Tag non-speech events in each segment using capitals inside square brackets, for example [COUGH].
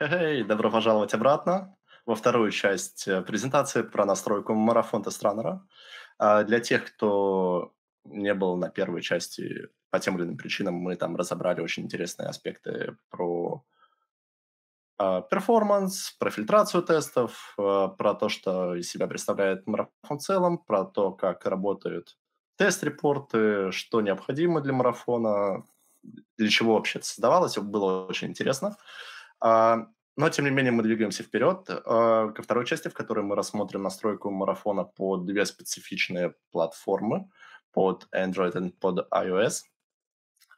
hey, добро пожаловать обратно во вторую часть э, презентации про настройку марафон тестранера. А, для тех, кто не был на первой части по тем или иным причинам мы там разобрали очень интересные аспекты про а, перформанс, про фильтрацию тестов, а, про то, что из себя представляет марафон в целом, про то, как работают тест-репорты, что необходимо для марафона, для чего вообще это создавалось, было очень интересно. А, но, тем не менее, мы двигаемся вперед ко второй части, в которой мы рассмотрим настройку марафона под две специфичные платформы, под Android и под iOS –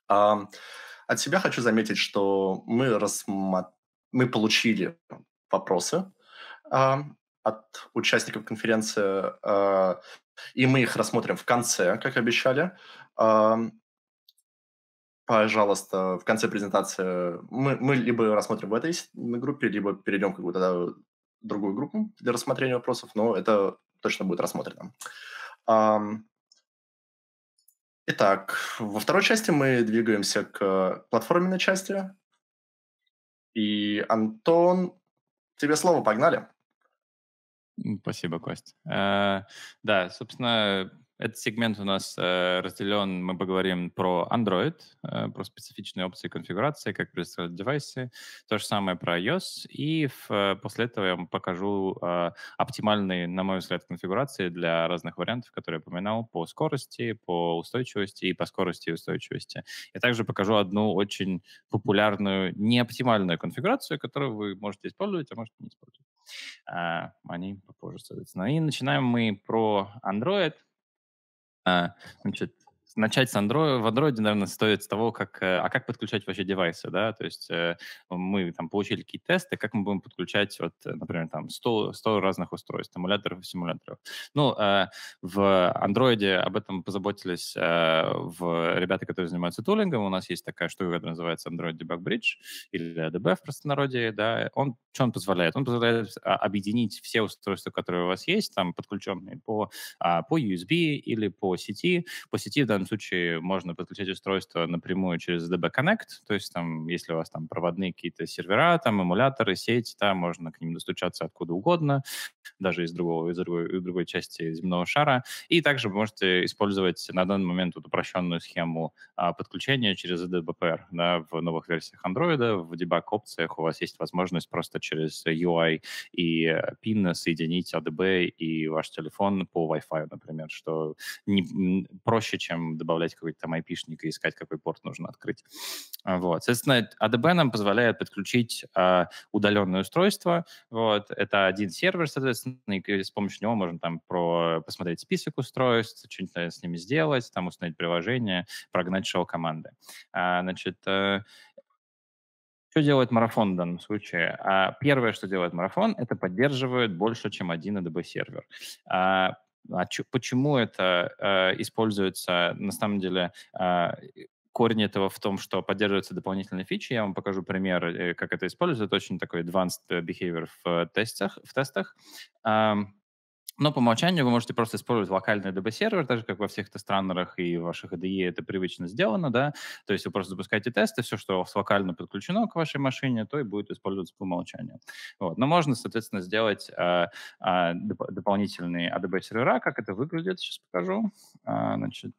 от себя хочу заметить, что мы, рассмат... мы получили вопросы от участников конференции, а, и мы их рассмотрим в конце, как обещали. Пожалуйста, в конце презентации мы, мы либо рассмотрим в этой группе, либо перейдем в какую-то другую группу для рассмотрения вопросов, но это точно будет рассмотрено. Um, Итак, во второй части мы двигаемся к платформенной части. И, Антон, тебе слово, погнали. Спасибо, Кость. Э, да, собственно, этот сегмент у нас э, разделен, мы поговорим про Android, э, про специфичные опции конфигурации, как представлять девайсы, то же самое про iOS, и в, э, после этого я вам покажу э, оптимальные, на мой взгляд, конфигурации для разных вариантов, которые я упоминал, по скорости, по устойчивости и по скорости и устойчивости. Я также покажу одну очень популярную, неоптимальную конфигурацию, которую вы можете использовать, а можете не использовать. Э, они попозже, соответственно. Ну и начинаем мы про Android — uh, which начать с Android, в Android, наверное, стоит с того, как, э, а как подключать вообще девайсы, да, то есть э, мы там получили какие-то тесты, как мы будем подключать, вот, э, например, там 100, 100 разных устройств, эмуляторов и симуляторов. Ну, в Android об этом позаботились в ребята, которые занимаются тулингом, у нас есть такая штука, которая называется Android Debug Bridge, или ADB в простонародье, да, он, что он позволяет? Он позволяет а, объединить все устройства, которые у вас есть, там, подключенные по, а, по USB или по сети, по сети в данном этом случае можно подключать устройство напрямую через DB Connect, то есть там, если у вас там проводные какие-то сервера, там эмуляторы, сеть, там можно к ним достучаться откуда угодно, даже из, другого, из, другой, из другой части земного шара. И также вы можете использовать на данный момент вот упрощенную схему а, подключения через EDBPR. Да, в новых версиях Android, в дебаг-опциях у вас есть возможность просто через UI и PIN э, соединить ADB а и ваш телефон по Wi-Fi, например, что не, проще, чем добавлять какой-то там IP-шник и искать, какой порт нужно открыть. Вот. Соответственно, ADB а нам позволяет подключить а, удаленное устройство. Вот. Это один сервер, соответственно, соответственно, и с помощью него можно там про, посмотреть список устройств, что-нибудь с ними сделать, там установить приложение, прогнать шоу команды. А, значит, э, что делает марафон в данном случае? А, первое, что делает марафон, это поддерживает больше, чем один ADB сервер. А, а чё, почему это э, используется на самом деле э, корень этого в том, что поддерживаются дополнительные фичи. Я вам покажу пример, э, как это используется. Это очень такой advanced э, behavior в э, тестах. В тестах. Но по умолчанию вы можете просто использовать локальный DB-сервер, так же, как во всех тестраннерах и в ваших IDE это привычно сделано, да. То есть вы просто запускаете тесты, все, что у вас локально подключено к вашей машине, то и будет использоваться по умолчанию. Вот. Но можно, соответственно, сделать а, а, доп- дополнительные ADB-сервера. Как это выглядит, сейчас покажу. А, значит,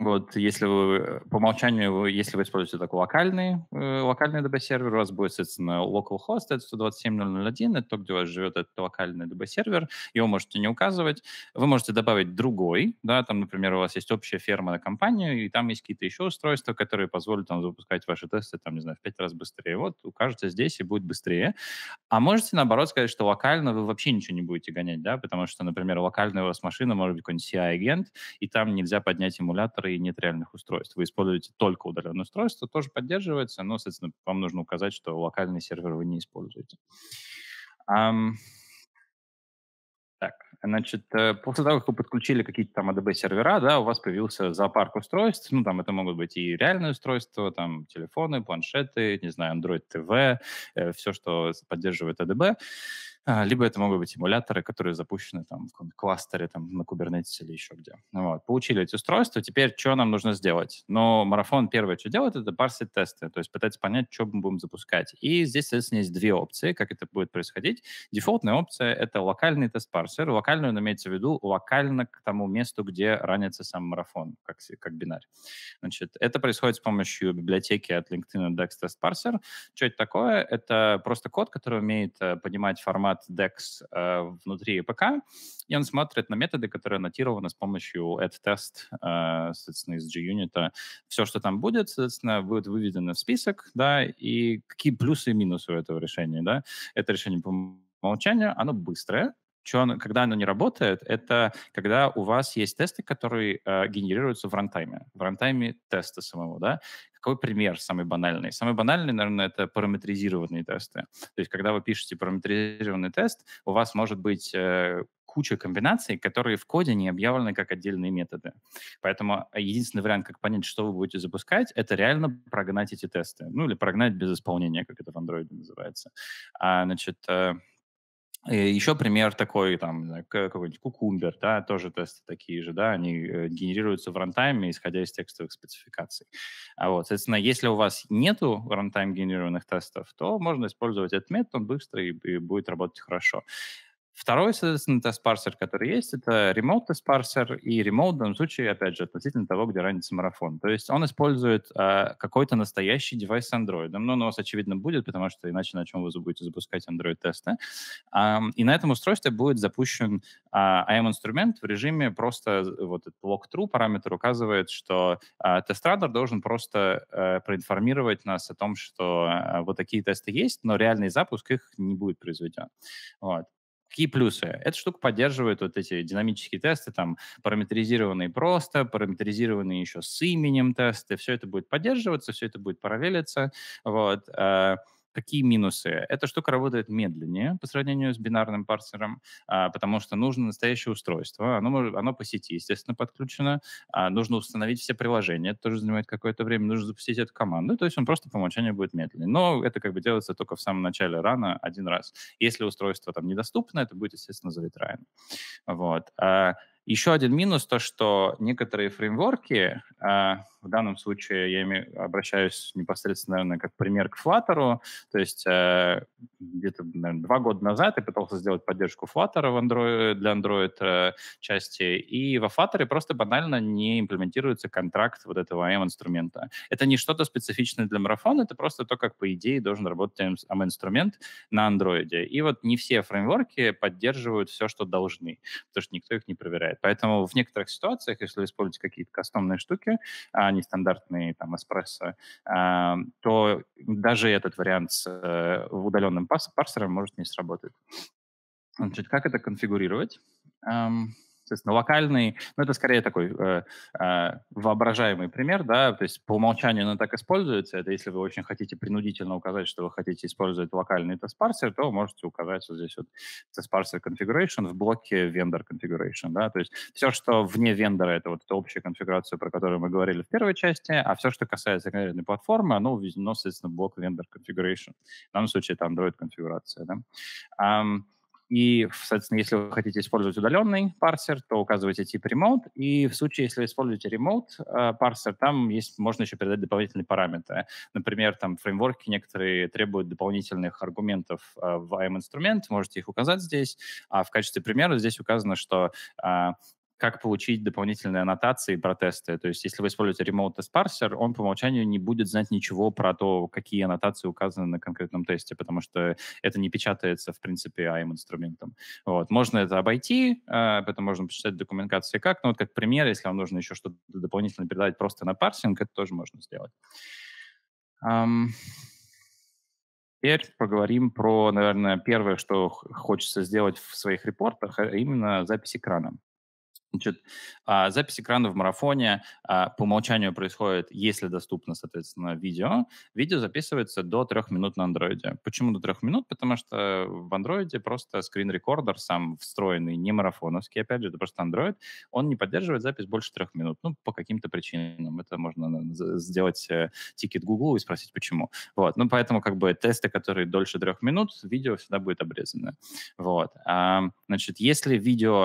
вот, если вы по умолчанию, если вы используете такой локальный, э, локальный DB-сервер, у вас будет, соответственно, localhost, это 127.0.0.1, это то, где у вас живет этот локальный DB-сервер, его можете не указывать. Вы можете добавить другой, да, там, например, у вас есть общая ферма на компанию, и там есть какие-то еще устройства, которые позволят вам запускать ваши тесты, там, не знаю, в пять раз быстрее. Вот, укажете здесь, и будет быстрее. А можете, наоборот, сказать, что локально вы вообще ничего не будете гонять, да, потому что, например, локальная у вас машина может быть какой-нибудь CI-агент, и там нельзя поднять эмулятор и нет реальных устройств. Вы используете только удаленное устройство, тоже поддерживается, но, соответственно, вам нужно указать, что локальный сервер вы не используете. Um, так, значит, э, после того, как вы подключили какие-то там ADB сервера, да, у вас появился зоопарк устройств, ну, там это могут быть и реальные устройства, там, телефоны, планшеты, не знаю, Android TV, э, все, что поддерживает ADB. А, либо это могут быть эмуляторы, которые запущены там в кластере там, на Kubernetes или еще где. Ну вот. Получили эти устройства, теперь что нам нужно сделать? Но ну, марафон первое, что делает, это парсить тесты, то есть пытаться понять, что мы будем запускать. И здесь, соответственно, есть две опции, как это будет происходить. Дефолтная опция — это локальный тест-парсер. Локальный, он имеется в виду локально к тому месту, где ранится сам марафон, как, как бинарь. Значит, это происходит с помощью библиотеки от LinkedIn Dex Test Parser. Что это такое? Это просто код, который умеет э, понимать формат формат DEX э, внутри ПК, и он смотрит на методы, которые аннотированы с помощью add-test, э, соответственно, из G-Unit. Все, что там будет, соответственно, будет выведено в список, да, и какие плюсы и минусы у этого решения, да. Это решение по умолчанию, оно быстрое, что оно, когда оно не работает, это когда у вас есть тесты, которые э, генерируются в рантайме, в рантайме теста самого, да. Какой пример самый банальный? Самый банальный, наверное, это параметризированные тесты. То есть, когда вы пишете параметризированный тест, у вас может быть э, куча комбинаций, которые в коде не объявлены как отдельные методы. Поэтому э, единственный вариант, как понять, что вы будете запускать, это реально прогнать эти тесты. Ну, или прогнать без исполнения, как это в Android называется. А, значит, э, еще пример такой, там, какой-нибудь кукумбер, да, тоже тесты такие же, да, они э, генерируются в рантайме, исходя из текстовых спецификаций. А вот, соответственно, если у вас нету рантайм генерированных тестов, то можно использовать этот метод, он быстрый и будет работать хорошо. Второй, соответственно, тест парсер, который есть, это remote тест парсер, и remote в данном случае, опять же, относительно того, где ранится марафон. То есть он использует э, какой-то настоящий девайс с Android. Ну, он у вас, очевидно, будет, потому что иначе на чем вы будете запускать Android-тесты. Um, и на этом устройстве будет запущен э, а, IAM-инструмент в режиме просто вот этот walkthrough параметр указывает, что э, тест-радар должен просто э, проинформировать нас о том, что э, вот такие тесты есть, но реальный запуск их не будет произведен. Вот. Какие плюсы? Эта штука поддерживает вот эти динамические тесты, там, параметризированные просто, параметризированные еще с именем тесты. Все это будет поддерживаться, все это будет параллелиться. Вот. Э, Какие минусы? Эта штука работает медленнее по сравнению с бинарным парсером, а, потому что нужно настоящее устройство. Оно, оно по сети, естественно, подключено. А, нужно установить все приложения. Это тоже занимает какое-то время. Нужно запустить эту команду. То есть он просто по умолчанию будет медленнее. Но это как бы делается только в самом начале рано, один раз. Если устройство там недоступно, это будет, естественно, заретрайно. Вот. А, еще один минус то, что некоторые фреймворки а, в данном случае я ими обращаюсь непосредственно, наверное, как пример к Flutter. То есть э, где-то, наверное, два года назад я пытался сделать поддержку Flutter в Android, для Android э, части, и во Flutter просто банально не имплементируется контракт вот этого AM-инструмента. Это не что-то специфичное для марафона, это просто то, как, по идее, должен работать AM-инструмент на Android. И вот не все фреймворки поддерживают все, что должны, потому что никто их не проверяет. Поэтому в некоторых ситуациях, если вы используете какие-то кастомные штуки, а, а не там эспрессо, а, то даже этот вариант с э, удаленным парсером может не сработать. Значит, как это конфигурировать? естественно, локальный, ну это скорее такой э, э, воображаемый пример, да, то есть по умолчанию оно так используется, это если вы очень хотите принудительно указать, что вы хотите использовать локальный тест-парсер, то можете указать вот здесь вот тест-парсер configuration в блоке vendor configuration, да, то есть все, что вне вендора, это вот эта общая конфигурация, про которую мы говорили в первой части, а все, что касается конкретной платформы, оно введено, соответственно, в блок vendor configuration, в данном случае это Android конфигурация, да. Um, и, соответственно, если вы хотите использовать удаленный парсер, то указывайте тип remote. И в случае, если вы используете remote э, парсер, там есть, можно еще передать дополнительные параметры. Например, там фреймворки некоторые требуют дополнительных аргументов э, в IAM-инструмент, можете их указать здесь. А в качестве примера здесь указано, что э, как получить дополнительные аннотации про тесты. То есть, если вы используете Remote Test Parser, он по умолчанию не будет знать ничего про то, какие аннотации указаны на конкретном тесте, потому что это не печатается, в принципе, AIM-инструментом. Вот. Можно это обойти, а, это можно почитать документации как, но вот как пример, если вам нужно еще что-то дополнительно передать просто на парсинг, это тоже можно сделать. Теперь поговорим про, наверное, первое, что хочется сделать в своих репортах, а именно запись экрана. Значит, а, запись экрана в марафоне а, по умолчанию происходит, если доступно, соответственно, видео. Видео записывается до трех минут на андроиде. Почему до трех минут? Потому что в андроиде просто скрин-рекордер сам встроенный, не марафоновский, опять же, это просто андроид, он не поддерживает запись больше трех минут. Ну, по каким-то причинам. Это можно сделать э, тикет Google и спросить, почему. Вот. Ну, поэтому как бы тесты, которые дольше трех минут, видео всегда будет обрезано. Вот. А, значит, если видео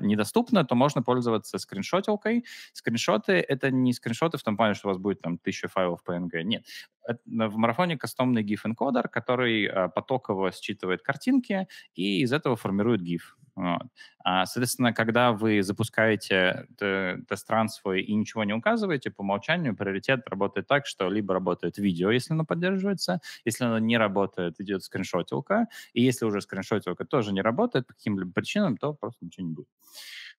недоступно, удобно, то можно пользоваться скриншотилкой. Скриншоты — это не скриншоты в том плане, что у вас будет там тысяча файлов PNG. Нет. Э, в марафоне кастомный GIF-энкодер, который а, потоково считывает картинки и из этого формирует GIF. Вот. А, соответственно, когда вы запускаете тест-ран свой и ничего не указываете, по умолчанию приоритет работает так, что либо работает видео, если оно поддерживается, если оно не работает, идет скриншотилка, и если уже скриншотилка тоже не работает по каким-либо причинам, то просто ничего не будет.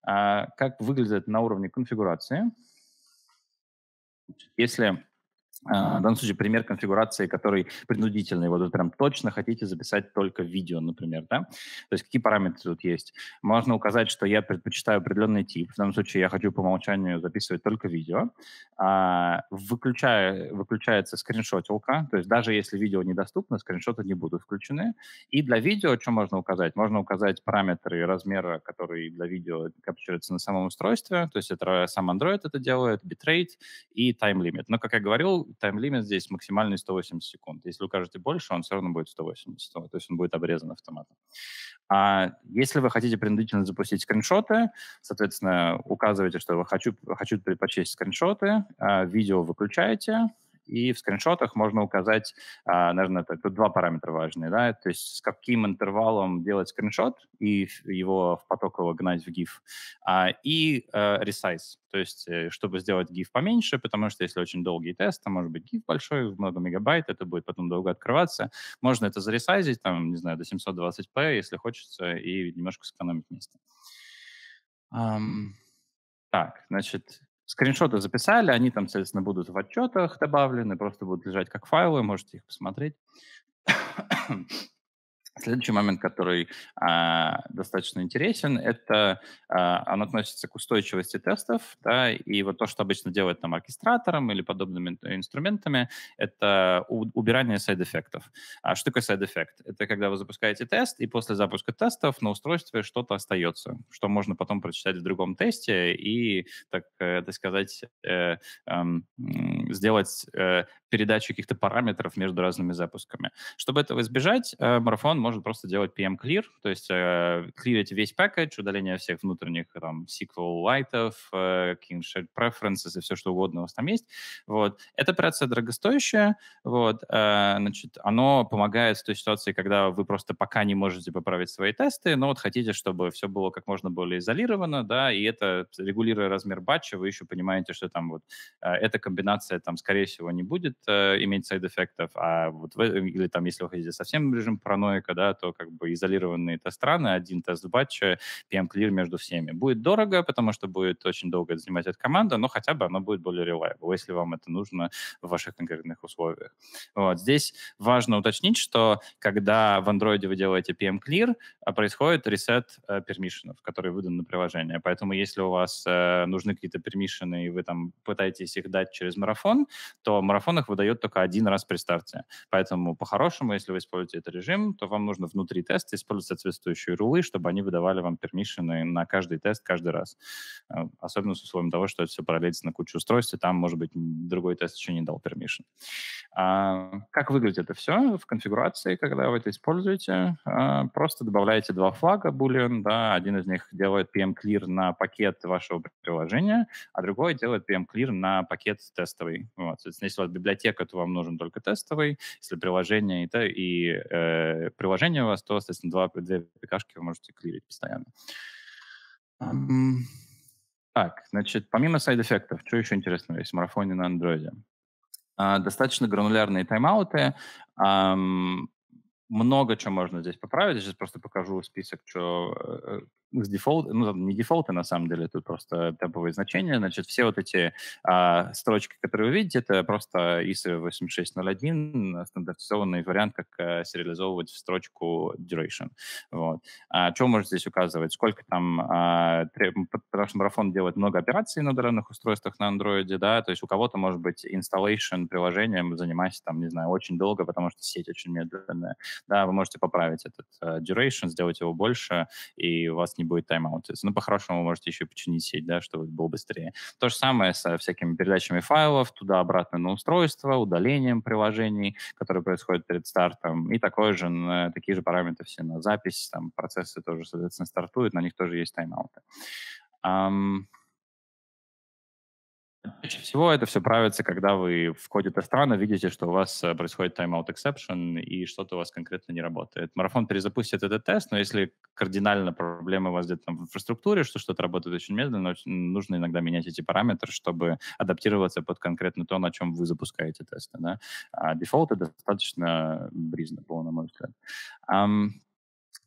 А как выглядит на уровне конфигурации? Если а, в данном случае пример конфигурации, который принудительный. Вот вы прям точно хотите записать только видео, например, да? То есть какие параметры тут есть? Можно указать, что я предпочитаю определенный тип. В данном случае я хочу по умолчанию записывать только видео. Uh, а, выключаю, выключается скриншотилка, то есть даже если видео недоступно, скриншоты не будут включены. И для видео что можно указать? Можно указать параметры размера, которые для видео капчиваются на самом устройстве, то есть это сам Android это делает, bitrate и time limit. Но, как я говорил, тайм-лимит здесь максимальный 180 секунд. Если укажете больше, он все равно будет 180, то есть он будет обрезан автоматом. А если вы хотите принудительно запустить скриншоты, соответственно, указываете, что вы хочу, хочу предпочесть скриншоты, а, видео выключаете, и в скриншотах можно указать, а, наверное, это, тут два параметра важные, да, то есть с каким интервалом делать скриншот и его в потоково гнать в GIF, а, и э, resize, то есть э, чтобы сделать GIF поменьше, потому что если очень долгий тест, то может быть GIF большой, в много мегабайт, это будет потом долго открываться. Можно это заресайзить, там, не знаю, до 720p, если хочется, и немножко сэкономить место. Um, так, значит, Скриншоты записали, они там, соответственно, будут в отчетах добавлены, просто будут лежать как файлы, можете их посмотреть. Следующий момент, который э, достаточно интересен, это э, он относится к устойчивости тестов, да, и вот то, что обычно делают там оркестратором или подобными инструментами, это у, убирание сайд-эффектов. А что такое сайд-эффект? Это когда вы запускаете тест, и после запуска тестов на устройстве что-то остается, что можно потом прочитать в другом тесте и, так, э, сказать, э, эм, э, сделать передачу каких-то параметров между разными запусками. Чтобы этого избежать, э, марафон может просто делать PM-clear, то есть клирить э, весь пакет, удаление всех внутренних там SQL-лайтов, э, каких preferences и все что угодно у вас там есть. Вот. Эта операция дорогостоящая, вот, значит, оно помогает в той ситуации, когда вы просто пока не можете поправить свои тесты, но вот хотите, чтобы все было как можно более изолировано, да, и это, регулируя размер батча, вы еще понимаете, что там вот эта комбинация там, скорее всего, не будет, э, иметь сайд-эффектов, а вот в, э, или там, если вы хотите совсем режим параноика, да, то как бы изолированные это страны, один тест батча, PM-clear между всеми. Будет дорого, потому что будет очень долго занимать эта команда, но хотя бы оно будет более reliable, если вам это нужно в ваших конкретных условиях. Вот. Здесь важно уточнить, что когда в Android вы делаете PM-clear, э, происходит ресет э, которые выданы на приложение. Поэтому если у вас э, нужны какие-то пермишены, и вы там пытаетесь их дать через марафон, то марафон их выдает только один раз при старте. Поэтому по-хорошему, если вы используете этот режим, то вам нужно внутри теста использовать соответствующие рулы, чтобы они выдавали вам пермишины на каждый тест каждый раз. Э, особенно с условием того, что это все параллелится на кучу устройств, и там, может быть, другой тест еще не дал permission. А, как выглядит это все в конфигурации, когда вы это используете? А, просто добавляете два флага Boolean, да, один из них делает PM-clear на пакет вашего приложения, а другой делает PM-clear на пакет тестовый. Вот. Соответственно, если у вас библиотека библиотека, то вам нужен только тестовый. Если приложение и, то, и э, приложение у вас, то, соответственно, два, две пикашки вы можете клирить постоянно. так, значит, помимо сайд-эффектов, что еще интересного есть в марафоне на андроиде? А, достаточно гранулярные тайм-ауты. много чего можно здесь поправить. Я сейчас просто покажу список, что, с дефолт, ну, не дефолты, а на самом деле, тут просто темповые значения. Значит, все вот эти а, строчки, которые вы видите, это просто ISO 8601, стандартизованный вариант, как а, сериализовывать в строчку duration. Вот. А, что может здесь указывать? Сколько там... А, треб... Потому что марафон делает много операций на данных устройствах на андроиде, да, то есть у кого-то, может быть, installation приложением занимается там, не знаю, очень долго, потому что сеть очень медленная. Да, вы можете поправить этот а, duration, сделать его больше, и у вас не не будет тайм-аута. Ну, по-хорошему, вы можете еще починить сеть, да, чтобы было быстрее. То же самое со всякими передачами файлов туда-обратно на устройство, удалением приложений, которые происходят перед стартом, и такое же, такие же параметры все на запись, там процессы тоже, соответственно, стартуют, на них тоже есть тайм-ауты. Um, Чаще всего это все правится, когда вы в коде тест-рана видите, что у вас э, происходит timeout exception и что-то у вас конкретно не работает. Марафон перезапустит этот тест, но если кардинально проблемы у вас где-то там в инфраструктуре, что что-то работает очень медленно, нужно иногда менять эти параметры, чтобы адаптироваться под конкретно то, на чем вы запускаете тесты. Да? А дефолт это достаточно бризно было, на мой взгляд.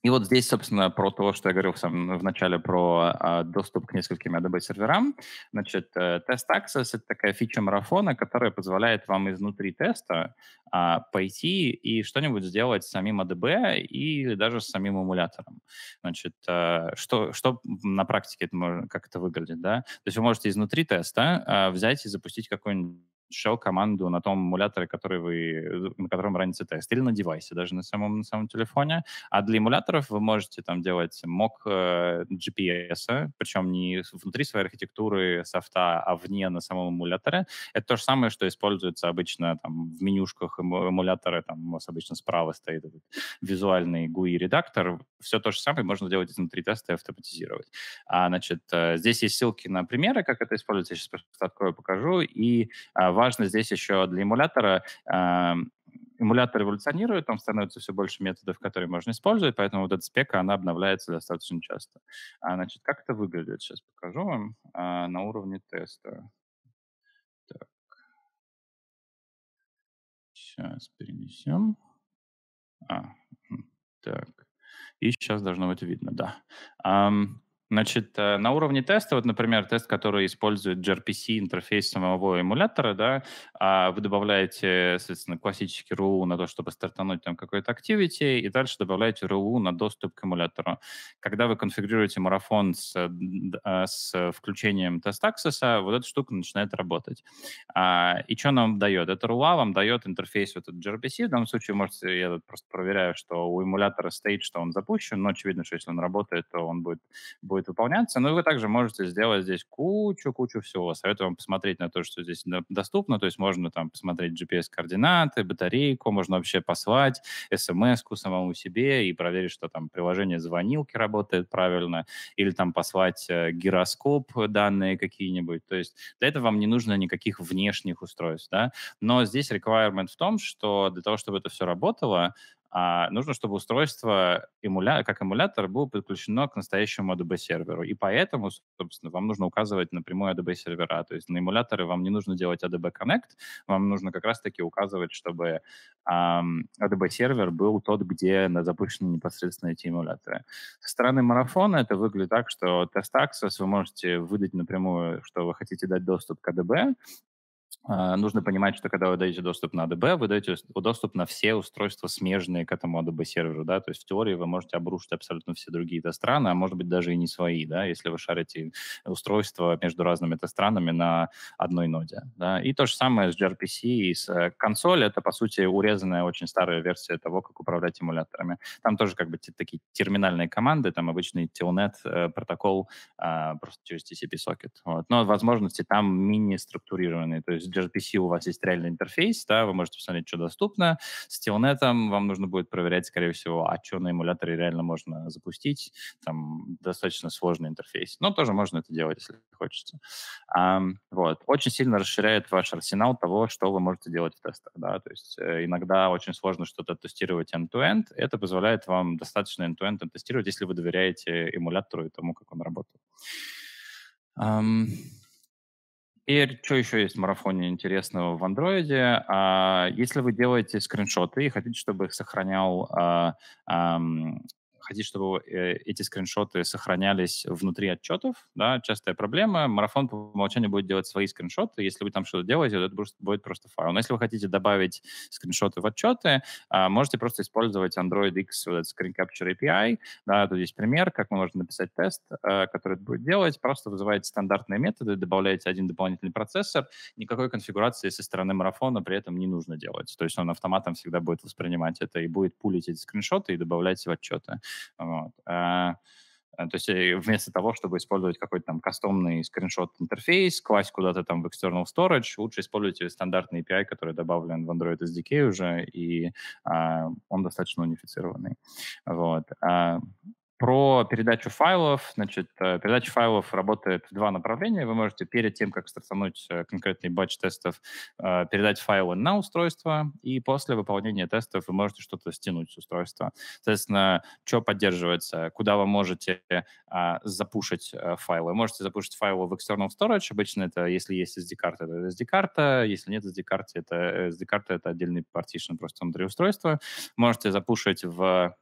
И вот здесь, собственно, про то, что я говорил в в начале про а, доступ к нескольким Adobe серверам. Значит, Test э, Access — это такая фича марафона, которая позволяет вам изнутри теста а, пойти и что-нибудь сделать с самим ADB и даже с самим эмулятором. Значит, а, что, что на практике это, как это выглядит, да? То есть вы можете изнутри теста а, взять и запустить какой-нибудь защищал команду на том эмуляторе, который вы, на котором ранится тест, или на девайсе даже на самом, на самом телефоне. А для эмуляторов вы можете там делать мок э, GPS, причем не внутри своей архитектуры софта, а вне на самом эмуляторе. Это то же самое, что используется обычно там, в менюшках эмулятора, там у вас обычно справа стоит этот визуальный GUI-редактор, все то же самое можно делать внутри теста и автоматизировать. А, значит, э, здесь есть ссылки на примеры, как это используется. Я сейчас просто открою, покажу. И а, важно здесь еще для эмулятора а, эмулятор эволюционирует, там становится все больше методов, которые можно использовать, поэтому вот эта спека, она обновляется достаточно часто. А, значит, как это выглядит, сейчас покажу вам а, на уровне теста. Так. Сейчас перенесем. А, так. И сейчас должно быть видно, да. Um, Значит, э, на уровне теста, вот, например, тест, который использует gRPC интерфейс самого эмулятора, да, а вы добавляете, соответственно, классический RU на то, чтобы стартануть там какой-то activity, и дальше добавляете RU на доступ к эмулятору. Когда вы конфигурируете марафон с, э, э, с включением тест аксесса, вот эта штука начинает работать. А, и что нам дает? Это RUA а, вам дает интерфейс вот этот gRPC, в данном случае, может, я тут просто проверяю, что у эмулятора стоит, что он запущен, но очевидно, что если он работает, то он будет, будет будет выполняться. Но вы также можете сделать здесь кучу-кучу всего. Советую вам посмотреть на то, что здесь доступно. То есть можно там посмотреть GPS-координаты, батарейку, можно вообще послать смс-ку самому себе и проверить, что там приложение звонилки работает правильно, или там послать э, гироскоп данные какие-нибудь. То есть для этого вам не нужно никаких внешних устройств, да. Но здесь requirement в том, что для того, чтобы это все работало, а нужно, чтобы устройство эмуля... как эмулятор было подключено к настоящему Adobe серверу. И поэтому, собственно, вам нужно указывать напрямую Adobe сервера. То есть на эмуляторы вам не нужно делать Adobe Connect, вам нужно как раз-таки указывать, чтобы эм, Adobe сервер был тот, где запущены непосредственно эти эмуляторы. Со стороны марафона это выглядит так, что тест Access вы можете выдать напрямую, что вы хотите дать доступ к Adobe, а, нужно понимать, что когда вы даете доступ на ADB, вы даете доступ на все устройства, смежные к этому ADB серверу, да, то есть в теории вы можете обрушить абсолютно все другие страны, а может быть даже и не свои, да, если вы шарите устройства между разными странами на одной ноде, да. И то же самое с gRPC и с э, консоль, это, по сути, урезанная очень старая версия того, как управлять эмуляторами. Там тоже как бы такие терминальные команды, там обычный TLNet э, протокол а, просто через TCP-сокет, вот. Но возможности там мини-структурированные, то есть есть для GPC у вас есть реальный интерфейс, да, вы можете посмотреть, что доступно. С TLNet вам нужно будет проверять, скорее всего, а что на эмуляторе реально можно запустить. Там достаточно сложный интерфейс. Но тоже можно это делать, если хочется. А, вот. Очень сильно расширяет ваш арсенал того, что вы можете делать в тестах. Да? То есть э, иногда очень сложно что-то тестировать end-to-end. Это позволяет вам достаточно end-to-end тестировать, если вы доверяете эмулятору и тому, как он работает. Um, Теперь, что еще есть в марафоне интересного в андроиде? А, если вы делаете скриншоты и хотите, чтобы их сохранял а, хотите, чтобы э, эти скриншоты сохранялись внутри отчетов, да, частая проблема. Марафон по умолчанию будет делать свои скриншоты. Если вы там что-то делаете, это будет просто файл. Но если вы хотите добавить скриншоты в отчеты, а, можете просто использовать Android X, вот этот Screen Capture API. Да, тут есть пример, как мы можем написать тест, э, который это будет делать. Просто вызываете стандартные методы, добавляете один дополнительный процессор. Никакой конфигурации со стороны марафона при этом не нужно делать. То есть он автоматом всегда будет воспринимать это и будет пулить эти скриншоты и добавлять в отчеты. Вот. Э, э, то есть э, вместо того, чтобы использовать какой-то там кастомный скриншот-интерфейс, класть куда-то там в external storage, лучше используйте стандартный API, который добавлен в Android SDK уже, и а, он достаточно унифицированный. Вот. А, про передачу файлов. Значит, э, передача файлов работает в два направления. Вы можете перед тем, как стартануть э, конкретный батч тестов, э, передать файлы на устройство, и после выполнения тестов вы можете что-то стянуть с устройства. Соответственно, что поддерживается, куда вы можете а, запушить а, файлы. Вы можете запушить файлы в external storage. Обычно это, если есть SD-карта, это SD-карта. Если нет SD-карты, это SD-карта — это отдельный partition просто внутри устройства. Можете запушить в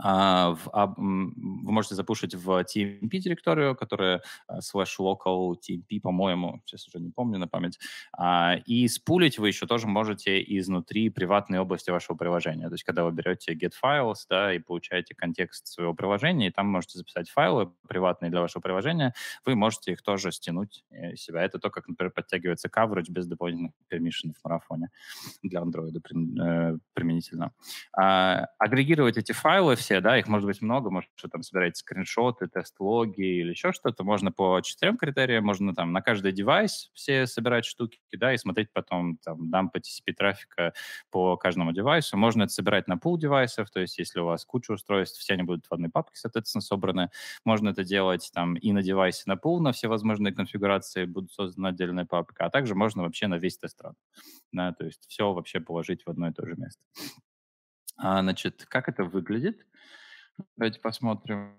а, в, а, вы можете запушить в TMP директорию, которая slash local TMP, по-моему, сейчас уже не помню на память, а, и спулить вы еще тоже можете изнутри приватной области вашего приложения. То есть, когда вы берете get files, да, и получаете контекст своего приложения, и там можете записать файлы приватные для вашего приложения, вы можете их тоже стянуть э, из себя. Это то, как, например, подтягивается coverage без дополнительных permission в марафоне для Android э, применительно. А, агрегировать эти файлы все версия, да, их может быть много, может, что там собираете скриншоты, тест-логи или еще что-то. Можно по четырем критериям, можно там на каждый девайс все собирать штуки, да, и смотреть потом там дампы TCP трафика по каждому девайсу. Можно это собирать на пул девайсов, то есть если у вас куча устройств, все они будут в одной папке, соответственно, собраны. Можно это делать там и на девайсе на пул, на все возможные конфигурации будут созданы отдельные папки, а также можно вообще на весь тест-ран. Да, то есть все вообще положить в одно и то же место. А, значит, как это выглядит? Давайте посмотрим.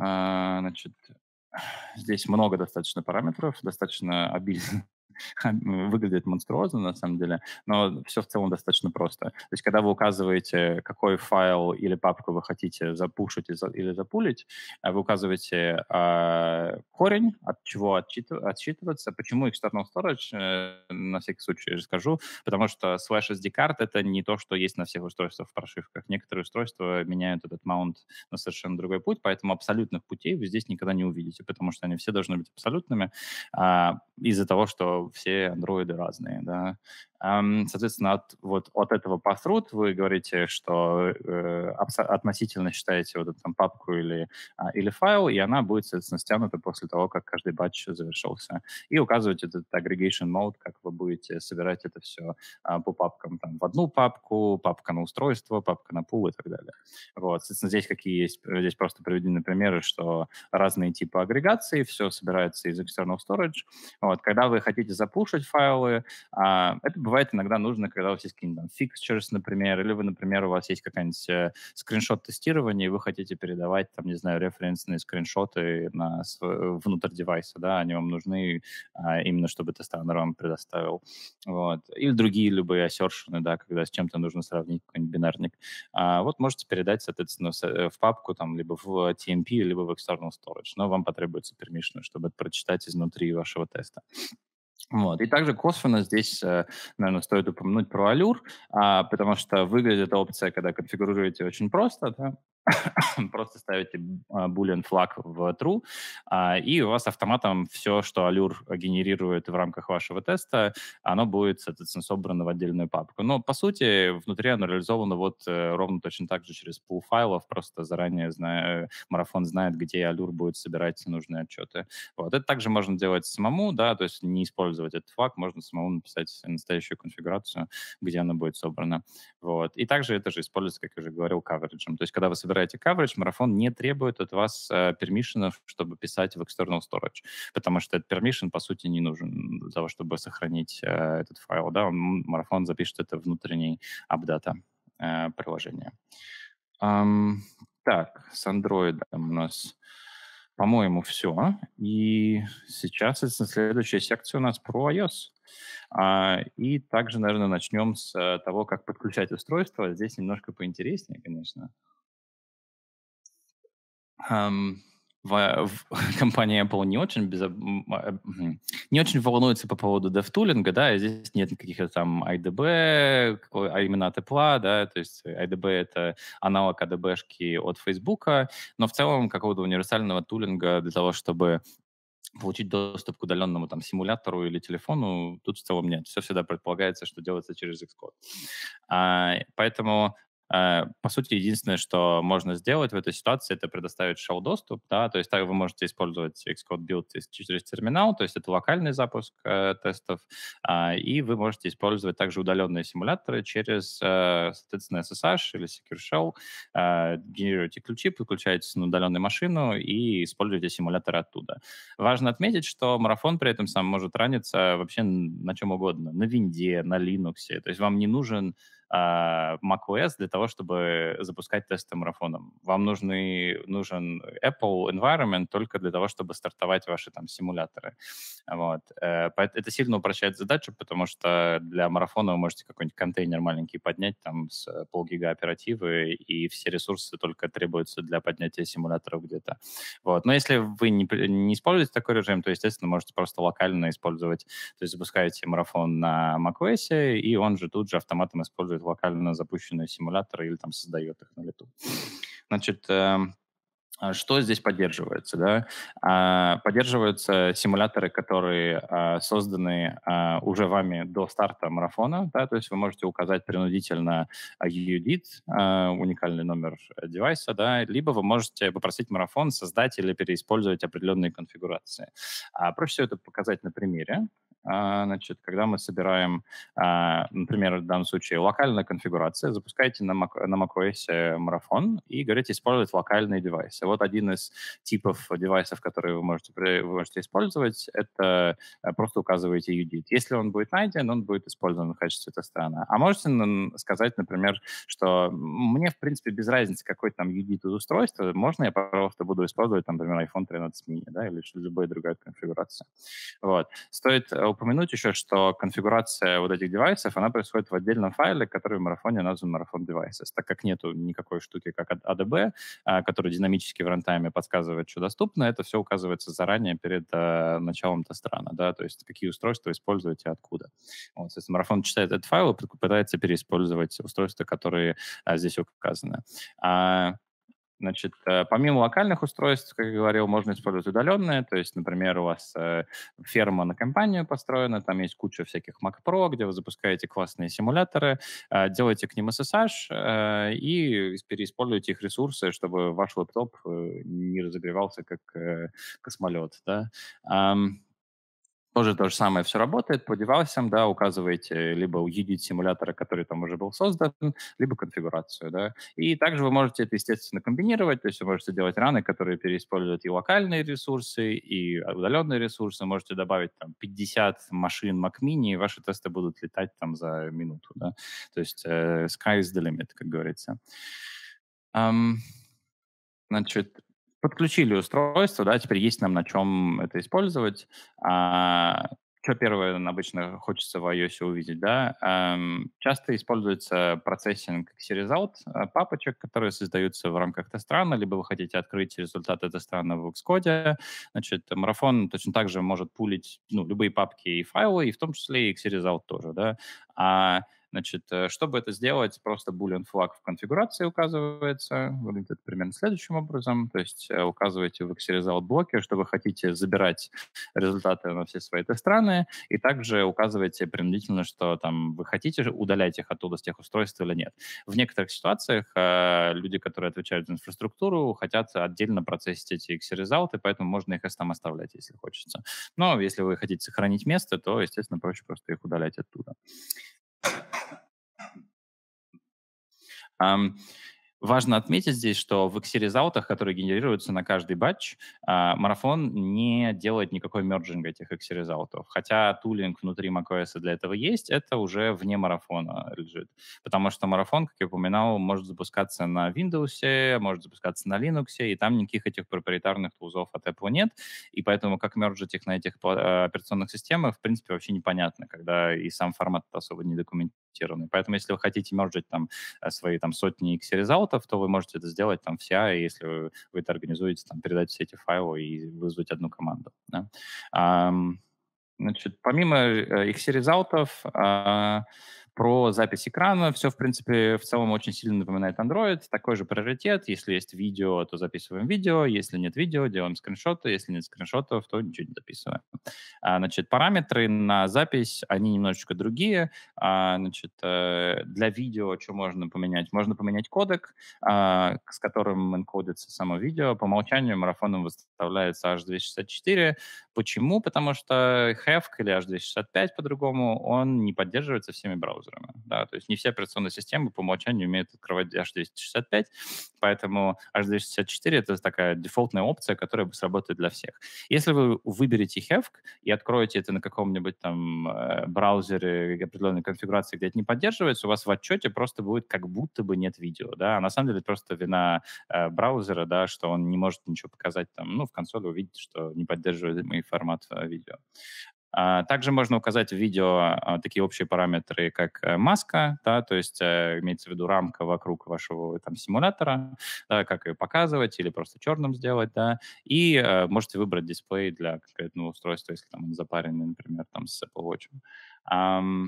А, значит, здесь много достаточно параметров, достаточно обильно [LAUGHS] выглядит монструозно на самом деле, но все в целом достаточно просто. То есть, когда вы указываете, какой файл или папку вы хотите запушить или запулить, э, вы указываете э, корень, от чего отчитыв, отсчитываться. Почему external storage, э, на всякий случай расскажу, потому что slash SD-карт — это не то, что есть на всех устройствах в прошивках. Некоторые устройства меняют этот маунт на совершенно другой путь, поэтому абсолютных путей вы здесь никогда не увидите, потому что они все должны быть абсолютными а, из-за того, что все андроиды разные, да, Соответственно, от, вот, от этого паструт вы говорите, что э, относительно считаете вот эту там, папку или, а, или файл, и она будет, соответственно, стянута после того, как каждый батч завершился. И указывать этот aggregation mode, как вы будете собирать это все а, по папкам. Там, в одну папку, папка на устройство, папка на пул и так далее. Вот. Соответственно, здесь какие есть, э, здесь просто приведены примеры, что разные типы агрегации, все собирается из external storage. Вот. Когда вы хотите запушить файлы, а, это бывает бывает иногда нужно, когда у вас есть какие-нибудь фикчерс, например, или вы, например, у вас есть какая-нибудь э, скриншот тестирования, и вы хотите передавать, там, не знаю, референсные скриншоты на свой, внутрь девайса, да, они вам нужны э, именно, чтобы тестовер вам предоставил. Вот. Или другие любые ассершены, да, когда с чем-то нужно сравнить какой-нибудь бинарник. А вот можете передать, соответственно, э, в папку, там, либо в TMP, либо в external storage, но вам потребуется permission, чтобы это прочитать изнутри вашего теста. Вот. И также косвенно здесь, э, наверное, стоит упомянуть про Allure, а, потому что выглядит опция, когда конфигурируете очень просто, да, [COUGHS] просто ставите а, boolean флаг в true, а, и у вас автоматом все, что Allure генерирует в рамках вашего теста, оно будет, соответственно, собрано в отдельную папку. Но, по сути, внутри оно реализовано вот э, ровно точно так же через pool файлов, просто заранее зная, марафон знает, где Allure будет собирать нужные отчеты. Вот. Это также можно делать самому, да, то есть не использовать этот флаг, можно самому написать настоящую конфигурацию, где она будет собрана. Вот. И также это же используется, как я уже говорил, кавериджем. То есть, когда вы собираете выбираете coverage, марафон не требует от вас пермишенов, э, чтобы писать в external storage, потому что этот permission, по сути, не нужен для того, чтобы сохранить э, этот файл. Да? Он, марафон запишет это внутренний апдата э, приложения. Так, с Android у нас, по-моему, все. И сейчас следующая секция у нас про iOS. А, и также, наверное, начнем с того, как подключать устройство. Здесь немножко поинтереснее, конечно в, в, [LAUGHS] компания Apple не очень, безо... А, не очень волнуется по поводу DevTooling, да, и здесь нет никаких э, там IDB, а именно от Apple, да, то есть IDB — это аналог ADB-шки от Facebook, но в целом какого-то универсального тулинга для того, чтобы получить доступ к удаленному там симулятору или телефону, тут в целом нет. Все всегда предполагается, что делается через Xcode. А, поэтому Э, по сути, единственное, что можно сделать в этой ситуации, это предоставить shell-доступ, да, то есть так вы можете использовать Xcode Build через терминал, то есть это локальный запуск э, тестов, э, и вы можете использовать также удаленные симуляторы через, э, соответственно, SSH или Secure Shell, э, генерируете ключи, подключаетесь на удаленную машину и используете симуляторы оттуда. Важно отметить, что марафон при этом сам может раниться вообще на чем угодно, на винде, на Linux, то есть вам не нужен а, macOS для того, чтобы запускать тесты марафоном. Вам нужны, нужен Apple environment только для того, чтобы стартовать ваши там симуляторы. Вот. Э, это сильно упрощает задачу, потому что для марафона вы можете какой-нибудь контейнер маленький поднять там с полгига оперативы, и все ресурсы только требуются для поднятия симуляторов где-то. Вот. Но если вы не, не используете такой режим, то, естественно, можете просто локально использовать, то есть запускаете марафон на macOS, и он же тут же автоматом использует использует локально запущенные симуляторы или там создает их на лету. Значит, эм, а что здесь поддерживается? Да? А, поддерживаются симуляторы, которые а, созданы уже вами до старта марафона. Да? То есть вы можете указать принудительно UUDIT, уникальный номер девайса, да? либо вы можете попросить марафон создать или переиспользовать определенные конфигурации. А Проще всего это показать на примере. А, значит, когда мы собираем, а, например, в данном случае локальная конфигурация, запускаете на, Mac, на macOS марафон и говорите использовать локальные девайсы. Вот один из типов девайсов, которые вы можете, вы можете использовать, это э, просто указываете UDIT. Если он будет найден, он будет использован в качестве тест-рана. А можете сказать, например, что мне, в принципе, без разницы, какой там UDIT из устройства, можно я просто буду использовать, например, iPhone 13 mini, да, или любая другая конфигурация. Вот. Стоит э, упомянуть еще, что конфигурация вот этих девайсов, она происходит в отдельном файле, который в марафоне назван марафон девайсов, так как нету никакой штуки, как ADB, а а, который динамически в рантайме подсказывает, что доступно, это все указывается заранее перед э, началом тест-рана, да, то есть какие устройства используете, откуда. Вот, соответственно, марафон читает этот файл и пытается переиспользовать устройства, которые а, здесь указаны. Значит, э, помимо локальных устройств, как я говорил, можно использовать удаленные. То есть, например, у вас э, ферма на компанию построена, там есть куча всяких Mac Pro, где вы запускаете классные симуляторы, э, делаете к ним SSH и переиспользуете их ресурсы, чтобы ваш лэптоп не разогревался как космолет. Да? Тоже то же самое все работает по девайсам, да, указываете либо UDID симулятора, который там уже был создан, либо конфигурацию, да. И также вы можете это, естественно, комбинировать, то есть вы можете делать раны, которые переиспользуют и локальные ресурсы, и удаленные ресурсы, можете добавить там 50 машин Mac Mini, и ваши тесты будут летать там за минуту, да. То есть э, sky is the limit, как говорится. Um, значит, подключили устройство, да, теперь есть нам на чем это использовать. А, что первое обычно хочется в iOS увидеть, да? Эм, часто используется процессинг XResult э, папочек, которые создаются в рамках тест-рана, либо вы хотите открыть результаты тест-рана в Xcode. Значит, марафон точно так же может пулить ну, любые папки и файлы, и в том числе и XResult тоже, да? А Значит, э, чтобы это сделать, просто boolean флаг в конфигурации указывается. Выглядит примерно следующим образом. То есть э, указываете в Excel блоке, что вы хотите забирать результаты на все свои тест-страны, и также указываете принудительно, что там вы хотите удалять их оттуда с тех устройств или нет. В некоторых ситуациях э, люди, которые отвечают за инфраструктуру, хотят отдельно процессить эти Excel и поэтому можно их там оставлять, если хочется. Но если вы хотите сохранить место, то, естественно, проще просто их удалять оттуда. um, Важно отметить здесь, что в X-результатах, которые генерируются на каждый батч, а, марафон не делает никакой мерджинга этих X-результатов. Хотя тулинг внутри macOS для этого есть, это уже вне марафона лежит. Потому что марафон, как я упоминал, может запускаться на Windows, может запускаться на Linux, и там никаких этих проприетарных тузов от Apple нет. И поэтому как мерджить их на этих операционных системах, в принципе, вообще непонятно, когда и сам формат особо не документирует запроектированы. Поэтому, если вы хотите мержить там э, свои там сотни X-результатов, то вы можете это сделать там вся, если вы, вы это организуете, там передать все эти файлы и вызвать одну команду. Да? Um, значит, помимо X-результатов, э, а, про запись экрана. Все, в принципе, в целом очень сильно напоминает Android. Такой же приоритет. Если есть видео, то записываем видео. Если нет видео, делаем скриншоты. Если нет скриншотов, то ничего не записываем. А, значит, параметры на запись, они немножечко другие. А, значит, э, для видео что можно поменять? Можно поменять кодек, а, с которым энкодится само видео. По умолчанию марафоном выставляется H264. Почему? Потому что Heft или h 65 по-другому, он не поддерживается всеми браузерами. Да? То есть не все операционные системы по умолчанию умеют открывать h 65, поэтому H264 64 это такая дефолтная опция, которая сработает для всех. Если вы выберете Heft и откроете это на каком-нибудь там э, браузере определенной конфигурации, где это не поддерживается, у вас в отчете просто будет как будто бы нет видео. Да? А на самом деле просто вина э, браузера, да, что он не может ничего показать там, ну, в консоли увидите, что не поддерживает мои формат э, видео. А, также можно указать в видео а, такие общие параметры, как э, маска, да, то есть э, имеется в виду рамка вокруг вашего там, симулятора, да, как ее показывать или просто черным сделать, да, и можете выбрать дисплей для конкретного устройства, если там он запаренный, например, там, с Apple Watch. Um,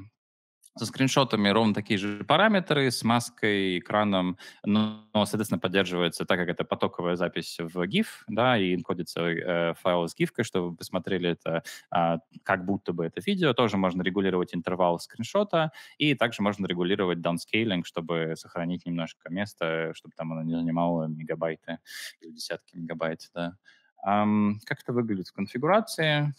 со скриншотами ровно такие же параметры, с маской, экраном, но, соответственно, поддерживается, так как это потоковая запись в GIF, да, и кодится э, файл с GIF, чтобы вы посмотрели это, э, как будто бы это видео. Тоже можно регулировать интервал скриншота, и также можно регулировать downscaling, чтобы сохранить немножко места, чтобы там оно не занимало мегабайты или десятки мегабайт, да. Um, как это выглядит в конфигурации?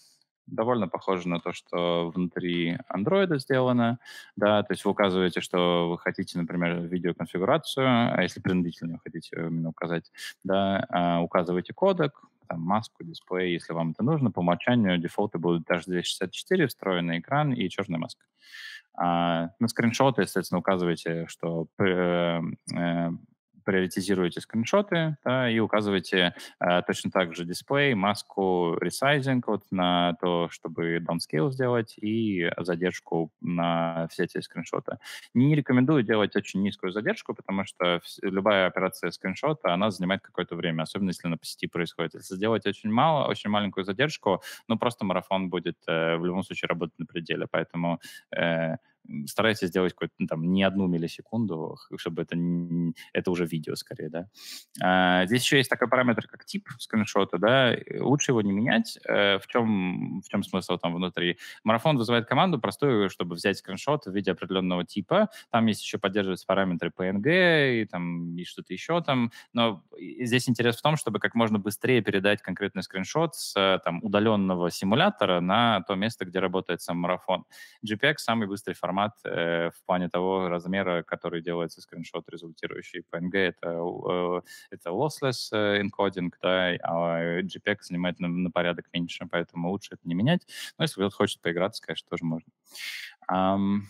довольно похоже на то, что внутри Android сделано, да, то есть вы указываете, что вы хотите, например, видеоконфигурацию, а если принудительно хотите именно указать, да, а, указываете кодек, там, маску, дисплей, если вам это нужно, по умолчанию дефолты будут H264, встроенный экран и черная маска. А на скриншоты, соответственно, указываете, что э, э, приоритизируете скриншоты да, и указываете э, точно так же дисплей, маску, ресайзинг вот на то, чтобы downscale сделать и задержку на все эти скриншоты. Не рекомендую делать очень низкую задержку, потому что любая операция скриншота, она занимает какое-то время, особенно если на посети происходит. Если сделать очень мало, очень маленькую задержку, ну просто марафон будет э, в любом случае работать на пределе, поэтому э, старайтесь сделать какой-то ну, там не одну миллисекунду, чтобы это, это уже видео скорее, да. А, здесь еще есть такой параметр, как тип скриншота, да, лучше его не менять. А, в чем, в чем смысл там внутри? Марафон вызывает команду простую, чтобы взять скриншот в виде определенного типа. Там есть еще поддерживаются параметры PNG и там и что-то еще там, но здесь интерес в том, чтобы как можно быстрее передать конкретный скриншот с э, там удаленного симулятора на то место, где работает сам марафон. GPX самый быстрый формат формат э, в плане того размера, который делается скриншот, результирующий PNG. Это, э, это lossless э, encoding, да, а JPEG занимает на, на порядок меньше, поэтому лучше это не менять. Но если кто-то хочет поиграться, конечно, тоже можно. Um,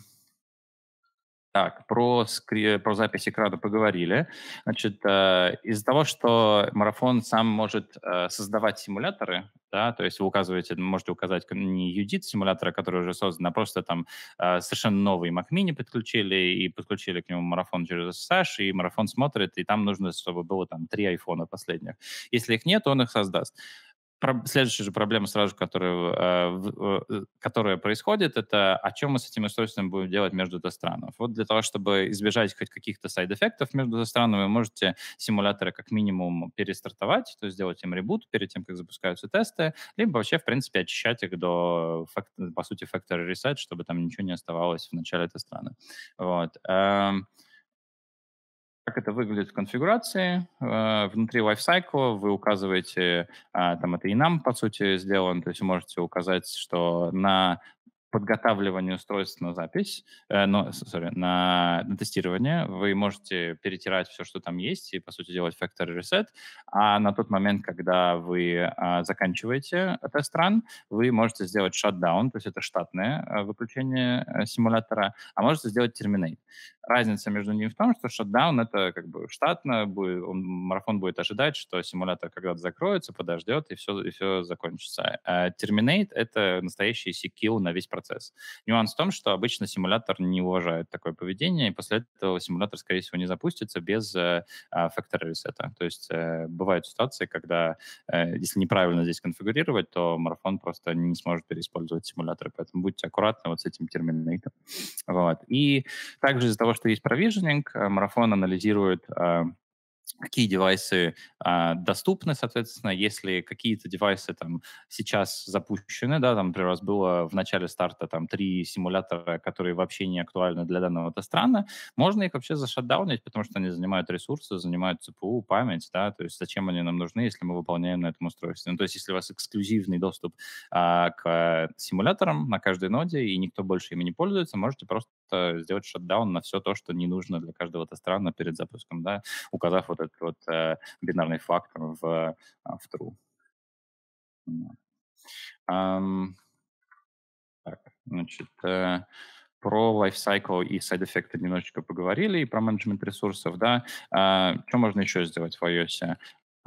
так, про, скри... про запись экрана поговорили. Значит, э, из-за того, что марафон сам может э, создавать симуляторы, да, то есть вы указываете, можете указать не UDIT симулятора, который уже создан, а просто там э, совершенно новый Mac Mini подключили и подключили к нему марафон через SSH, и марафон смотрит, и там нужно, чтобы было там три айфона последних. Если их нет, он их создаст. Следующая же проблема сразу которая, э, в, э, которая происходит, это о «А чем мы с этим устройством будем делать между тестранов. Вот для того, чтобы избежать хоть каких-то сайд-эффектов между странами, вы можете симуляторы как минимум перестартовать, то есть сделать им ребут перед тем, как запускаются тесты, либо вообще, в принципе, очищать их до, по сути, factory reset, чтобы там ничего не оставалось в начале тест-рана. Вот. Эм, как это выглядит в конфигурации. Э, внутри лайфсайкла вы указываете, а, там это и нам, по сути, сделано, то есть вы можете указать, что на подготавливанию устройств на запись, э, но, sorry, на, на тестирование. Вы можете перетирать все, что там есть, и, по сути, делать factory reset. А на тот момент, когда вы э, заканчиваете тест-ран, вы можете сделать shutdown, то есть это штатное э, выключение э, симулятора, а можете сделать terminate. Разница между ними в том, что shutdown — это как бы штатно, будет, он, марафон будет ожидать, что симулятор когда-то закроется, подождет, и все, и все закончится. А terminate — это настоящий секил на весь процесс. Нюанс в том, что обычно симулятор не уважает такое поведение, и после этого симулятор, скорее всего, не запустится без э, а, ресета. То есть э, бывают ситуации, когда э, если неправильно здесь конфигурировать, то марафон просто не сможет переиспользовать симулятор, поэтому будьте аккуратны вот с этим терминатором. Вот. И также из-за того, что есть провиженинг, э, марафон анализирует э, какие девайсы э, доступны, соответственно, если какие-то девайсы там сейчас запущены, да, там, например, у вас было в начале старта там три симулятора, которые вообще не актуальны для данного тест можно их вообще зашатдаунить, потому что они занимают ресурсы, занимают ЦПУ, память, да, то есть зачем они нам нужны, если мы выполняем на этом устройстве. Ну, то есть если у вас эксклюзивный доступ э, к симуляторам на каждой ноде, и никто больше ими не пользуется, можете просто сделать шатдаун на все то, что не нужно для каждого тест-рана перед запуском, да, указав вот этот вот э, бинарный фактор в, а, в true. Um, так, значит, э, про lifecycle и сайд-эффекты немножечко поговорили, и про менеджмент ресурсов, да. А, что можно еще сделать в iOS?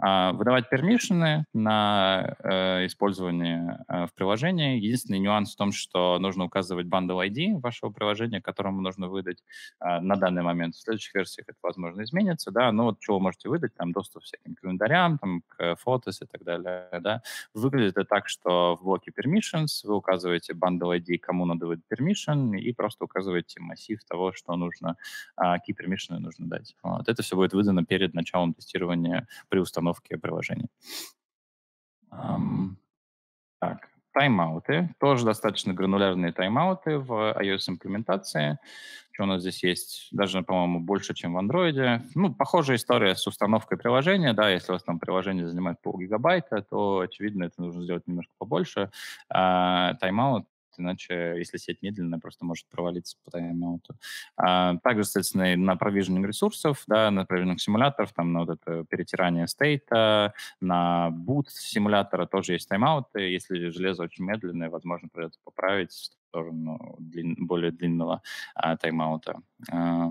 А, выдавать пермишины на э, использование э, в приложении. Единственный нюанс в том, что нужно указывать Bundle ID вашего приложения, которому нужно выдать э, на данный момент. В следующих версиях это, возможно, изменится, да, но ну, вот чего вы можете выдать, там, доступ к всяким календарям, там, к фотос и так далее, да. Выглядит это так, что в блоке permissions вы указываете Bundle ID, кому надо выдать permission, и просто указываете массив того, что нужно, а, какие permission нужно дать. Вот. Это все будет выдано перед началом тестирования при установке установки приложения. Um, так, тайм-ауты. Тоже достаточно гранулярные тайм-ауты в iOS-имплементации. Что у нас здесь есть? Даже, по-моему, больше, чем в Android. Ну, похожая история с установкой приложения. Да, если у вас там приложение занимает пол гигабайта, то, очевидно, это нужно сделать немножко побольше. А, тайм-аут иначе, если сеть медленная, просто может провалиться по тайм-ауту. А, также, соответственно, на провиженинг ресурсов, да, на провиженинг симуляторов, там на вот это перетирание стейта, на бут симулятора тоже есть тайм-ауты. Если железо очень медленное, возможно, придется поправить в сторону длин, более длинного а, тайм-аута. А,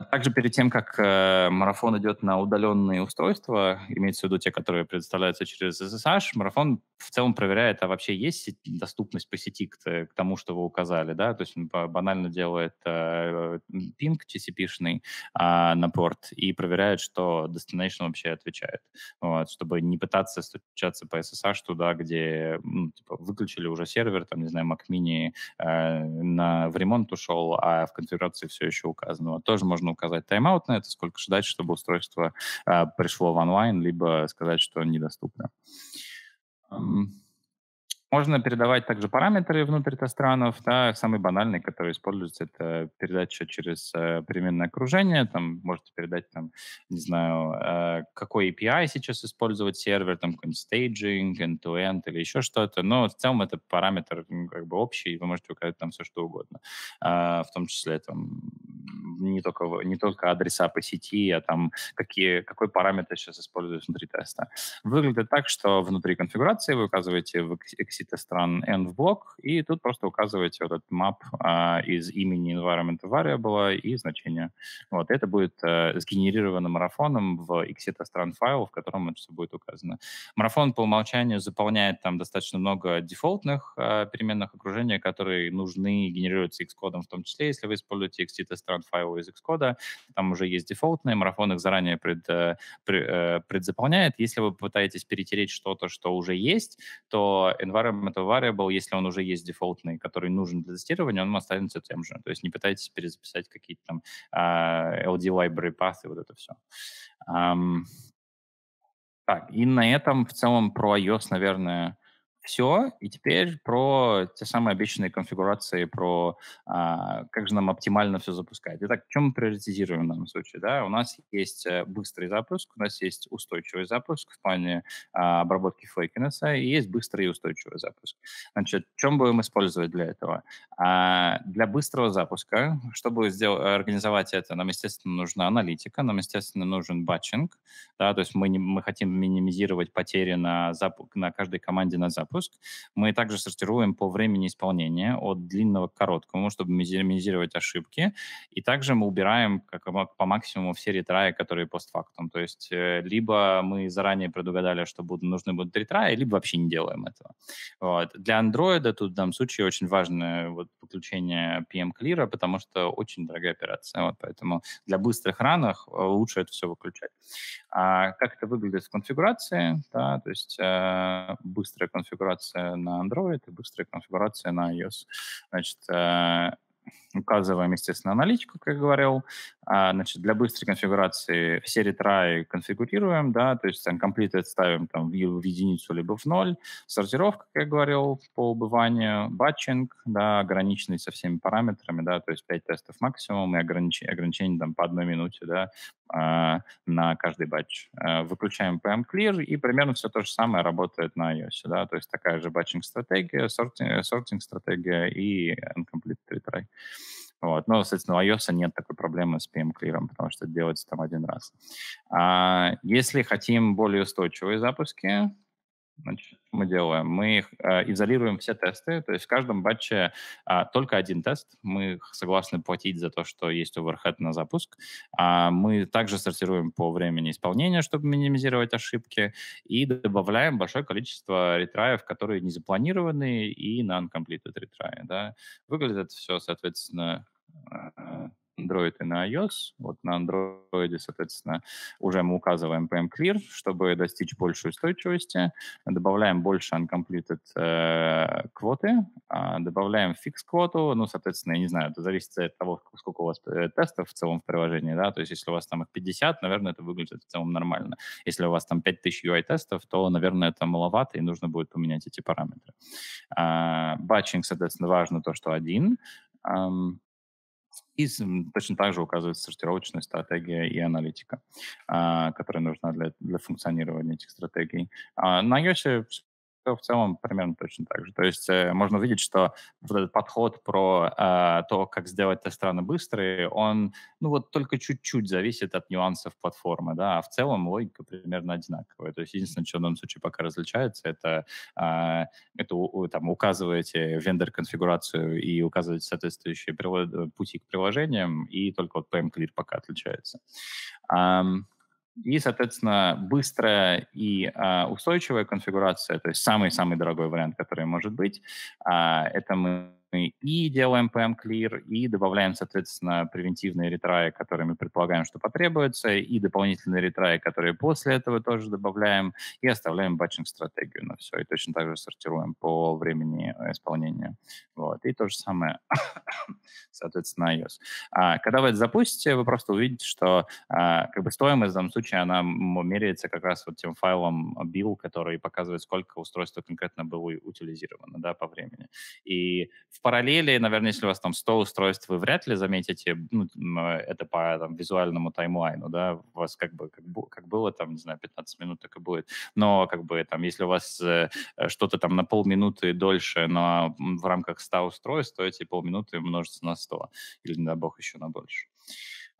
а также перед тем, как э, марафон идет на удаленные устройства, имеется в виду те, которые предоставляются через SSH, марафон в целом проверяет, а вообще есть сеть, доступность по сети к, к тому, что вы указали, да, то есть он банально делает э, пинг TCP-шный э, а, на порт и проверяет, что destination вообще отвечает, вот, чтобы не пытаться стучаться по SSH туда, где ну, типа, выключили уже сервер, там, не знаю, Mac Mini э, на, в ремонт ушел, а в конфигурации все еще указано. Вот, тоже можно можно указать тайм-аут на это, сколько ждать, чтобы устройство э, пришло в онлайн, либо сказать, что недоступно. Um, можно передавать также параметры внутрь тестранов. Да. Самый банальный, который используется, это передача через э, переменное окружение. Там можете передать, там, не знаю, э, какой API сейчас использовать сервер, там какой-нибудь стейджинг, end-to-end или еще что-то. Но в целом это параметр как бы общий, вы можете указать там все что угодно. Э, в том числе там не только, не только адреса по сети, а там какие, какой параметр сейчас используется внутри теста. Выглядит так, что внутри конфигурации вы указываете в Excel сита стран n в блок, и тут просто указываете вот этот map а, из имени environment variable и значения. Вот, это будет а, сгенерировано марафоном в xsita стран файл, в котором это все будет указано. Марафон по умолчанию заполняет там достаточно много дефолтных а, переменных окружения, которые нужны и генерируются Xcode в том числе, если вы используете xsita стран файл из Xcode, там уже есть дефолтные, марафон их заранее пред, э, пред, э, предзаполняет. Если вы пытаетесь перетереть что-то, что уже есть, то environment Variable, это variable, если он уже есть дефолтный, который нужен для тестирования, он останется тем же. То есть не пытайтесь перезаписать какие-то там а, LD library path и вот это все. Um, так, и на этом в целом про iOS, наверное, все. И теперь про те самые обещанные конфигурации, про а, как же нам оптимально все запускать. Итак, чем мы приоритизируем в данном случае? Да? У нас есть э, быстрый запуск, у нас есть устойчивый запуск в плане а, обработки флейкинеса, и есть быстрый и устойчивый запуск. Значит, чем будем использовать для этого? А, для быстрого запуска, чтобы сделать, организовать это, нам, естественно, нужна аналитика, нам, естественно, нужен батчинг, да, то есть мы, не, мы хотим минимизировать потери на, запуск, на каждой команде на запуск, выпуск. Мы также сортируем по времени исполнения от длинного к короткому, чтобы минимизировать ошибки. И также мы убираем как, по максимуму все ретраи, которые постфактум. То есть э, либо мы заранее предугадали, что будут, нужны будут ретраи, либо вообще не делаем этого. Вот. Для Android тут в данном случае очень важное вот, подключение PM Clear, потому что очень дорогая операция. Вот, поэтому для быстрых ранах э, лучше это все выключать. А как это выглядит с конфигурацией, Да, то есть э, быстрая конфигурация конфигурация на Android и быстрая конфигурация на iOS. Значит, э, указываем, естественно, аналитику, как я говорил, а, значит, для быстрой конфигурации все ретраи конфигурируем, да, то есть там комплиты ставим там в, в единицу либо в ноль. Сортировка, как я говорил, по убыванию, батчинг, да, ограниченный со всеми параметрами, да, то есть 5 тестов максимум и огранич... ограничение там по одной минуте, да, а, на каждый батч. А, выключаем PM Clear, и примерно все то же самое работает на iOS. Да? То есть такая же батчинг-стратегия, сортинг-стратегия и incomplete retry. Вот. Но, соответственно, у iOS нет такой проблемы с PM-клиром, потому что это делается там один раз. А если хотим более устойчивые запуски, Значит, что мы делаем? Мы э, изолируем все тесты, то есть в каждом батче э, только один тест. Мы согласны платить за то, что есть overhead на запуск. А мы также сортируем по времени исполнения, чтобы минимизировать ошибки, и добавляем большое количество ретраев, которые не запланированы, и на uncompleted retry. Да? Выглядит это все, соответственно, Э, Android и на iOS. Вот на Android, соответственно, уже мы указываем PM Clear, чтобы достичь большей устойчивости. Добавляем больше uncompleted э, квоты, э, добавляем fix квоту. Ну, соответственно, я не знаю, это зависит от того, сколько у вас э, тестов в целом в приложении, да, то есть если у вас там их 50, наверное, это выглядит в целом нормально. Если у вас там 5000 UI-тестов, то, наверное, это маловато, и нужно будет поменять эти параметры. Э, соответственно, важно то, что один. Um, и точно так же указывается сортировочная стратегия и аналитика, а, которая нужна для, для функционирования этих стратегий. А, на iOS в целом примерно точно так же. То есть э, можно увидеть, что вот этот подход про э, то, как сделать тест-раны быстрые, он, ну вот только чуть-чуть зависит от нюансов платформы, да, а в целом логика примерно одинаковая. То есть единственное, что в данном случае пока различается, это, э, это у, там указываете вендор-конфигурацию и указываете соответствующие э, пути к приложениям, и только вот PM Clear пока отличается. Um, и, соответственно, быстрая и а, устойчивая конфигурация, то есть самый-самый дорогой вариант, который может быть, а, это мы мы и делаем PM Clear, и добавляем, соответственно, превентивные ретраи, которые мы предполагаем, что потребуются, и дополнительные ретраи, которые после этого тоже добавляем, и оставляем батчинг-стратегию на все, и точно так же сортируем по времени э, исполнения. Вот. И то же самое, [COUGHS] соответственно, iOS. А, когда вы это запустите, вы просто увидите, что а, как бы стоимость в данном случае, она меряется как раз вот тем файлом bill, который показывает, сколько устройство конкретно было утилизировано да, по времени. И в в параллели, наверное, если у вас там 100 устройств, вы вряд ли заметите, ну, это по там, визуальному таймлайну, да, у вас как бы, как, как было там, не знаю, 15 минут, так и будет. Но как бы там, если у вас э, что-то там на полминуты дольше, но в рамках 100 устройств, то эти полминуты множатся на 100, или, не дай бог, еще на больше.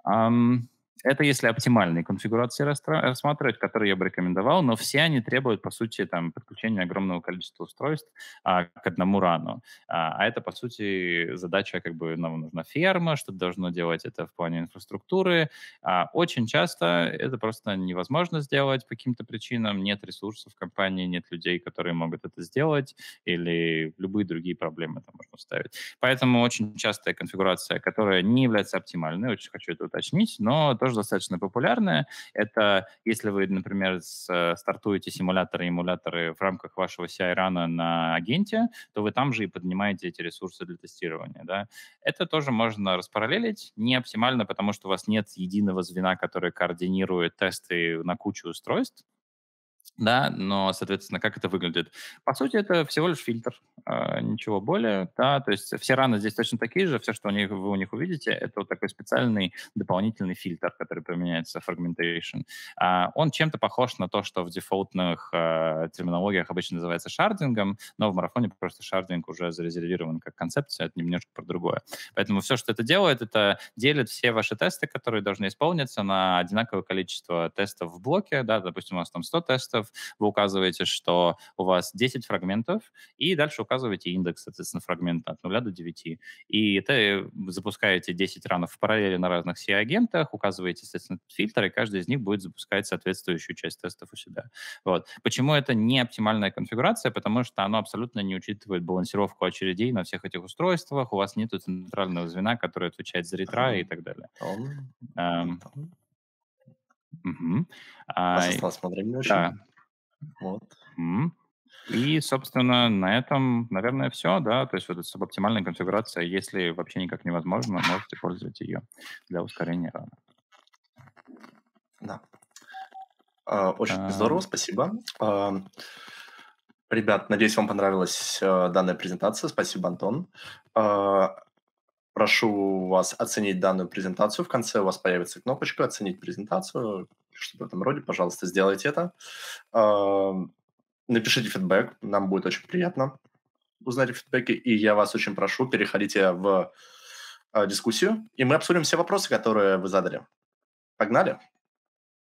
Um, это если оптимальные конфигурации рассматривать, которые я бы рекомендовал, но все они требуют, по сути, там, подключения огромного количества устройств а, к одному рану. А, а это, по сути, задача, как бы, нам нужна ферма, что должно делать это в плане инфраструктуры. А, очень часто это просто невозможно сделать по каким-то причинам. Нет ресурсов в компании, нет людей, которые могут это сделать, или любые другие проблемы там можно ставить. Поэтому очень частая конфигурация, которая не является оптимальной, очень хочу это уточнить, но тоже тоже достаточно популярная. Это если вы, например, э, стартуете симуляторы и эмуляторы в рамках вашего CI-рана на агенте, то вы там же и поднимаете эти ресурсы для тестирования. Да? Это тоже можно распараллелить, не оптимально, потому что у вас нет единого звена, который координирует тесты на кучу устройств, да, но, соответственно, как это выглядит? По сути, это всего лишь фильтр, а, ничего более, да, то есть все раны здесь точно такие же, все, что у них, вы у них увидите, это вот такой специальный дополнительный фильтр, который применяется в Fragmentation. А, он чем-то похож на то, что в дефолтных а, терминологиях обычно называется шардингом, но в марафоне просто шардинг уже зарезервирован как концепция, это немножко про другое. Поэтому все, что это делает, это делит все ваши тесты, которые должны исполниться на одинаковое количество тестов в блоке, да, допустим, у нас там 100 тестов, вы указываете, что у вас 10 фрагментов, и дальше указываете индекс, соответственно, фрагмента от 0 до 9. И это э, запускаете 10 ранов в параллели на разных CI-агентах, указываете, соответственно, фильтр, и каждый из них будет запускать соответствующую часть тестов у себя. Вот. Почему это не оптимальная конфигурация? Потому что оно абсолютно не учитывает балансировку очередей на всех этих устройствах, у вас нет центрального звена, который отвечает за ретра и так далее. Угу. А, осталось мало Да, вот. Mm. И, собственно, на этом, наверное, все, да. То есть вот эта субоптимальная конфигурация, если вообще никак невозможно, можете пользоваться ее для ускорения рана. Да. А, очень а... здорово, спасибо. Ребят, надеюсь, вам понравилась э, данная презентация. Спасибо, Антон. А, Прошу вас оценить данную презентацию. В конце у вас появится кнопочка «Оценить презентацию». в этом роде. Пожалуйста, сделайте это. Напишите фидбэк. Нам будет очень приятно узнать фидбэки. И я вас очень прошу, переходите в э, дискуссию, и мы обсудим все вопросы, которые вы задали. Погнали!